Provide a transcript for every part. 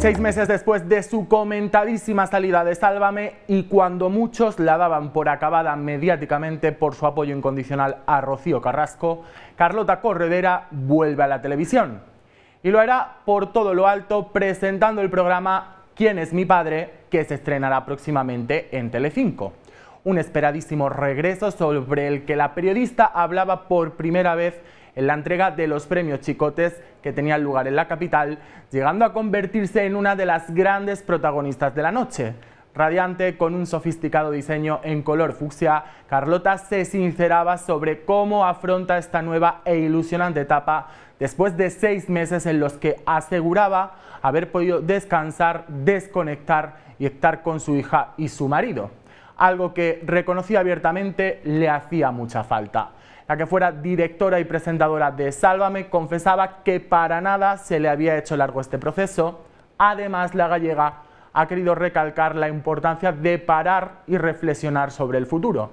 Seis meses después de su comentadísima salida de Sálvame y cuando muchos la daban por acabada mediáticamente por su apoyo incondicional a Rocío Carrasco, Carlota Corredera vuelve a la televisión. Y lo hará por todo lo alto presentando el programa ¿Quién es mi padre? que se estrenará próximamente en Telecinco. Un esperadísimo regreso sobre el que la periodista hablaba por primera vez en la entrega de los premios Chicotes que tenían lugar en la capital, llegando a convertirse en una de las grandes protagonistas de la noche. Radiante con un sofisticado diseño en color fucsia, Carlota se sinceraba sobre cómo afronta esta nueva e ilusionante etapa después de seis meses en los que aseguraba haber podido descansar, desconectar y estar con su hija y su marido algo que, reconocía abiertamente, le hacía mucha falta. La que fuera directora y presentadora de Sálvame confesaba que para nada se le había hecho largo este proceso. Además, la gallega ha querido recalcar la importancia de parar y reflexionar sobre el futuro.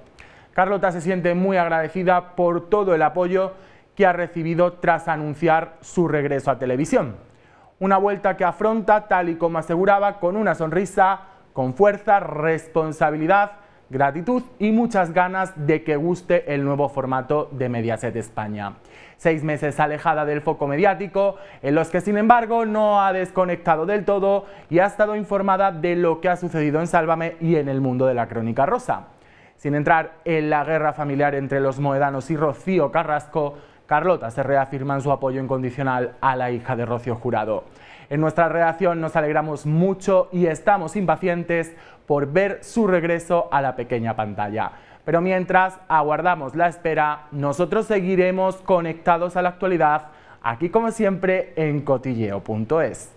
Carlota se siente muy agradecida por todo el apoyo que ha recibido tras anunciar su regreso a televisión. Una vuelta que afronta, tal y como aseguraba, con una sonrisa con fuerza, responsabilidad, gratitud y muchas ganas de que guste el nuevo formato de Mediaset España. Seis meses alejada del foco mediático, en los que sin embargo no ha desconectado del todo y ha estado informada de lo que ha sucedido en Sálvame y en el mundo de la crónica rosa. Sin entrar en la guerra familiar entre los moedanos y Rocío Carrasco, Carlota se reafirma en su apoyo incondicional a la hija de Rocío Jurado. En nuestra redacción nos alegramos mucho y estamos impacientes por ver su regreso a la pequeña pantalla. Pero mientras aguardamos la espera, nosotros seguiremos conectados a la actualidad, aquí como siempre en cotilleo.es.